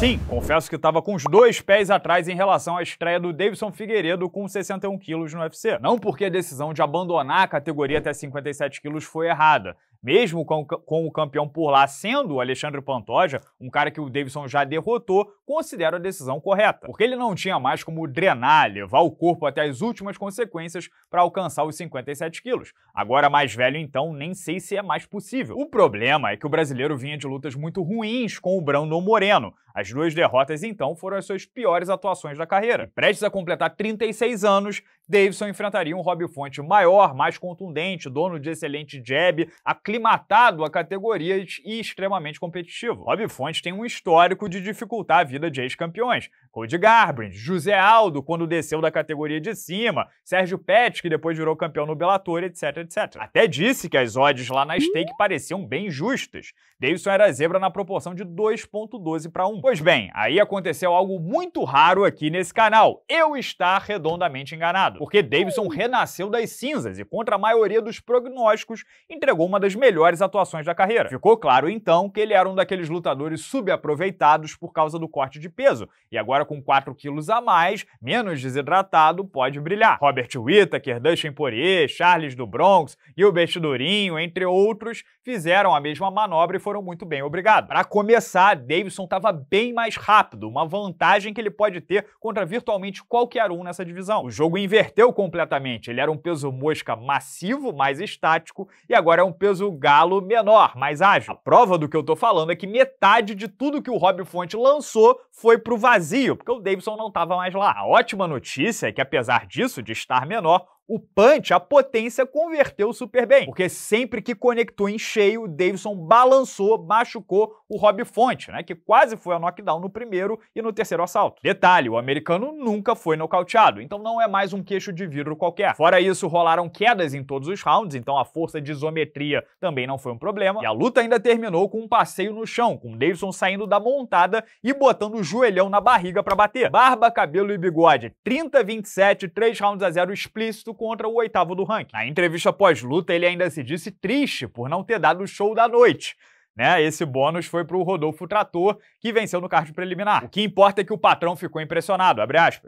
Sim, confesso que estava com os dois pés atrás em relação à estreia do Davidson Figueiredo com 61 quilos no UFC. Não porque a decisão de abandonar a categoria até 57 quilos foi errada. Mesmo com, com o campeão por lá sendo o Alexandre Pantoja, um cara que o Davidson já derrotou, considero a decisão correta. Porque ele não tinha mais como drenar, levar o corpo até as últimas consequências para alcançar os 57 quilos. Agora mais velho então, nem sei se é mais possível. O problema é que o brasileiro vinha de lutas muito ruins com o Brandon Moreno. As duas derrotas, então, foram as suas piores atuações da carreira. E prestes a completar 36 anos, Davidson enfrentaria um Rob Fonte maior, mais contundente, dono de excelente jab, aclimatado a categorias e extremamente competitivo. Rob Fonte tem um histórico de dificultar a vida de ex-campeões. Cody Garbrandt, José Aldo, quando desceu da categoria de cima, Sérgio Pettis, que depois virou campeão no Bellator, etc, etc. Até disse que as odds lá na stake pareciam bem justas. Davidson era zebra na proporção de 2.12 para 1. Pois Pois bem, aí aconteceu algo muito raro aqui nesse canal. Eu estar redondamente enganado, porque Davidson hum. renasceu das cinzas e, contra a maioria dos prognósticos, entregou uma das melhores atuações da carreira. Ficou claro, então, que ele era um daqueles lutadores subaproveitados por causa do corte de peso, e agora com 4 quilos a mais, menos desidratado, pode brilhar. Robert Whittaker, Dustin Poirier, Charles do Bronx, e o Durinho, entre outros, fizeram a mesma manobra e foram muito bem Obrigado. Para começar, Davidson estava bem bem mais rápido, uma vantagem que ele pode ter contra virtualmente qualquer um nessa divisão. O jogo inverteu completamente, ele era um peso mosca massivo, mais estático, e agora é um peso galo menor, mais ágil. A prova do que eu tô falando é que metade de tudo que o Rob Fonte lançou foi pro vazio, porque o Davidson não estava mais lá. A ótima notícia é que, apesar disso, de estar menor, o punch, a potência, converteu super bem, porque sempre que conectou em cheio, Davidson balançou, machucou o Rob Fonte, né, que quase foi a knockdown no primeiro e no terceiro assalto. Detalhe, o americano nunca foi nocauteado, então não é mais um queixo de vidro qualquer. Fora isso, rolaram quedas em todos os rounds, então a força de isometria também não foi um problema, e a luta ainda terminou com um passeio no chão, com Davidson saindo da montada e botando o joelhão na barriga para bater. Barba, cabelo e bigode, 30-27, 3 rounds a 0 explícito, contra o oitavo do ranking. Na entrevista pós-luta, ele ainda se disse triste por não ter dado o show da noite, né? Esse bônus foi para o Rodolfo Trator, que venceu no kart preliminar. O que importa é que o patrão ficou impressionado,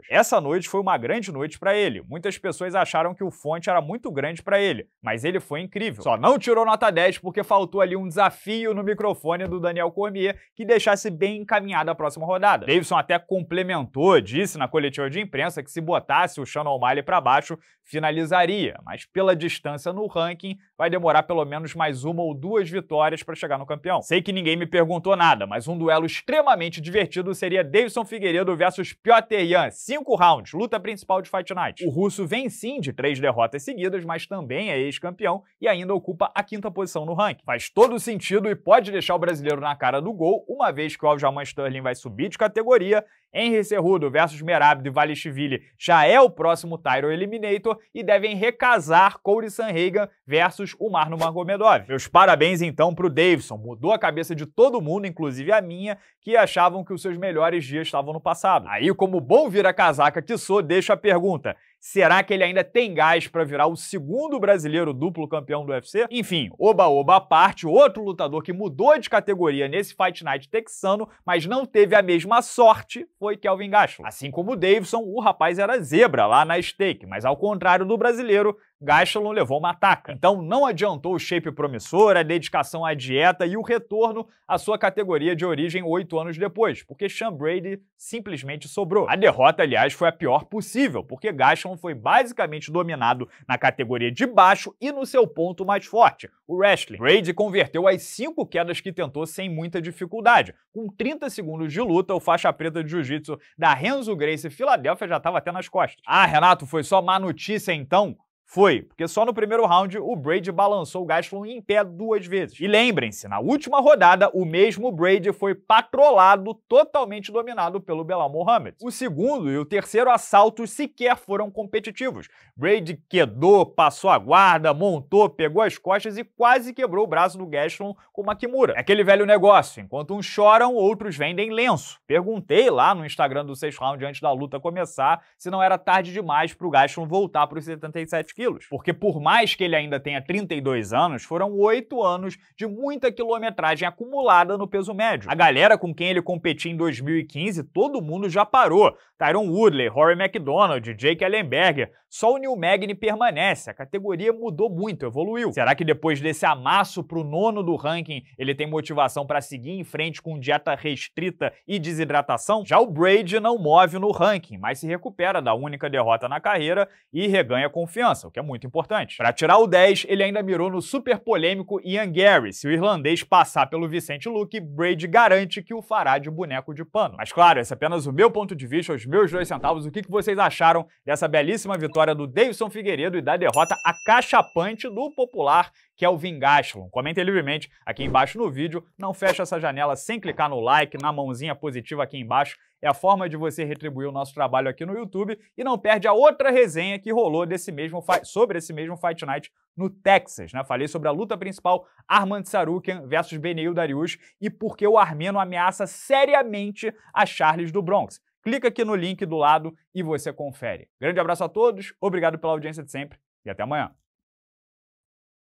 Essa noite foi uma grande noite para ele. Muitas pessoas acharam que o Fonte era muito grande para ele, mas ele foi incrível. Só não tirou nota 10 porque faltou ali um desafio no microfone do Daniel Cormier que deixasse bem encaminhada a próxima rodada. Davidson até complementou, disse na coletiva de imprensa que se botasse o Sean O'Malley para baixo, finalizaria, mas pela distância no ranking, vai demorar pelo menos mais uma ou duas vitórias para chegar no campeonato campeão. Sei que ninguém me perguntou nada, mas um duelo extremamente divertido seria Davidson Figueiredo versus Piotr Jan. Cinco rounds, luta principal de Fight Night. O russo vem sim de três derrotas seguidas, mas também é ex-campeão e ainda ocupa a quinta posição no ranking. Faz todo sentido e pode deixar o brasileiro na cara do gol, uma vez que o Aljamain Sterling vai subir de categoria Henry Cerrudo versus Merabdo e Valishvili já é o próximo Tyro Eliminator e devem recasar Cody Sanhagan versus o Marno Magomedov. Meus parabéns então pro Davidson, mudou a cabeça de todo mundo, inclusive a minha, que achavam que os seus melhores dias estavam no passado. Aí, como bom vira-casaca que sou, deixo a pergunta: Será que ele ainda tem gás para virar o segundo brasileiro duplo campeão do UFC? Enfim, oba-oba à parte, outro lutador que mudou de categoria nesse Fight Night texano, mas não teve a mesma sorte, foi Kelvin Gastelum. Assim como o Davidson, o rapaz era zebra lá na stake, mas ao contrário do brasileiro, Gastelum levou uma ataca. Então não adiantou o shape promissor, a dedicação à dieta e o retorno à sua categoria de origem oito anos depois, porque Sean Brady simplesmente sobrou. A derrota, aliás, foi a pior possível, porque Gastelum foi basicamente dominado na categoria de baixo e no seu ponto mais forte, o wrestling. Brady converteu as cinco quedas que tentou sem muita dificuldade. Com 30 segundos de luta, o faixa preta de jiu-jitsu da Renzo Grace Filadélfia já estava até nas costas. Ah, Renato, foi só má notícia então? Foi, porque só no primeiro round o Brady balançou o Gastelum em pé duas vezes. E lembrem-se, na última rodada, o mesmo Brady foi patrolado, totalmente dominado pelo Belal Mohamed. O segundo e o terceiro assaltos sequer foram competitivos. Brady quedou, passou a guarda, montou, pegou as costas e quase quebrou o braço do Gastelum com uma Kimura. É aquele velho negócio, enquanto uns choram, outros vendem lenço. Perguntei lá no Instagram do 6 round antes da luta começar se não era tarde demais pro Gastelum voltar pros 77 quilos. Porque por mais que ele ainda tenha 32 anos, foram oito anos de muita quilometragem acumulada no peso médio. A galera com quem ele competia em 2015, todo mundo já parou. Tyron Woodley, Rory McDonald, Jake Ellenberger, só o New Magni permanece, a categoria mudou muito, evoluiu. Será que depois desse amasso para o nono do ranking, ele tem motivação para seguir em frente com dieta restrita e desidratação? Já o Braid não move no ranking, mas se recupera da única derrota na carreira e reganha confiança, o que é muito importante. Para tirar o 10, ele ainda mirou no super polêmico Ian Gary. Se o irlandês passar pelo Vicente Luke, Braid garante que o fará de boneco de pano. Mas claro, esse é apenas o meu ponto de vista, os meus dois centavos. O que vocês acharam dessa belíssima vitória? vitória do Davidson Figueiredo e da derrota acachapante do popular, que é o Vingashlon. Comentem livremente aqui embaixo no vídeo. Não fecha essa janela sem clicar no like, na mãozinha positiva aqui embaixo. É a forma de você retribuir o nosso trabalho aqui no YouTube. E não perde a outra resenha que rolou desse mesmo sobre esse mesmo Fight Night no Texas. Né? Falei sobre a luta principal Armand Sarukian versus Benil Darius e porque o armeno ameaça seriamente a Charles do Bronx clica aqui no link do lado e você confere. Grande abraço a todos, obrigado pela audiência de sempre e até amanhã.